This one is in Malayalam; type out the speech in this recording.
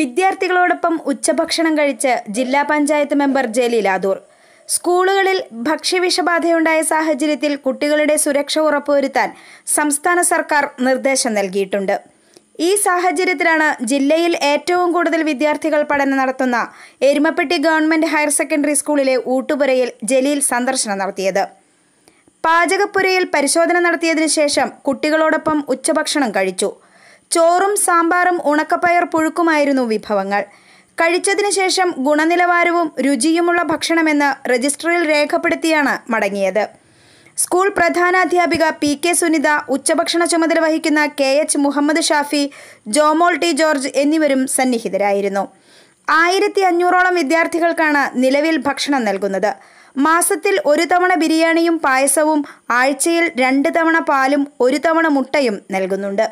വിദ്യാർത്ഥികളോടൊപ്പം ഉച്ചഭക്ഷണം കഴിച്ച് ജില്ലാ പഞ്ചായത്ത് മെമ്പർ ജലീലാദൂർ സ്കൂളുകളിൽ ഭക്ഷ്യവിഷബാധയുണ്ടായ സാഹചര്യത്തിൽ കുട്ടികളുടെ സുരക്ഷ ഉറപ്പുവരുത്താൻ സംസ്ഥാന സർക്കാർ നിർദ്ദേശം നൽകിയിട്ടുണ്ട് ഈ സാഹചര്യത്തിലാണ് ജില്ലയിൽ ഏറ്റവും കൂടുതൽ വിദ്യാർത്ഥികൾ പഠനം നടത്തുന്ന എരുമപ്പെട്ടി ഗവൺമെന്റ് ഹയർ സെക്കൻഡറി സ്കൂളിലെ ഊട്ടുപുരയിൽ ജലീൽ സന്ദർശനം നടത്തിയത് പാചകപ്പുരയിൽ പരിശോധന നടത്തിയതിനു ശേഷം കുട്ടികളോടൊപ്പം ഉച്ചഭക്ഷണം കഴിച്ചു ചോറും സാമ്പാറും ഉണക്കപ്പയർ പുഴുക്കുമായിരുന്നു വിഭവങ്ങൾ കഴിച്ചതിനു ശേഷം ഗുണനിലവാരവും രുചിയുമുള്ള ഭക്ഷണമെന്ന് രജിസ്റ്ററിൽ രേഖപ്പെടുത്തിയാണ് മടങ്ങിയത് സ്കൂൾ പ്രധാനാധ്യാപിക പി കെ സുനിത ഉച്ചഭക്ഷണ ചുമതല വഹിക്കുന്ന K H Muhammad Shafi Jomol T George എന്നിവരും സന്നിഹിതരായിരുന്നു ആയിരത്തി അഞ്ഞൂറോളം വിദ്യാർത്ഥികൾക്കാണ് നിലവിൽ ഭക്ഷണം നൽകുന്നത് മാസത്തിൽ ഒരു തവണ ബിരിയാണിയും പായസവും ആഴ്ചയിൽ രണ്ട് തവണ പാലും ഒരു തവണ മുട്ടയും നൽകുന്നുണ്ട്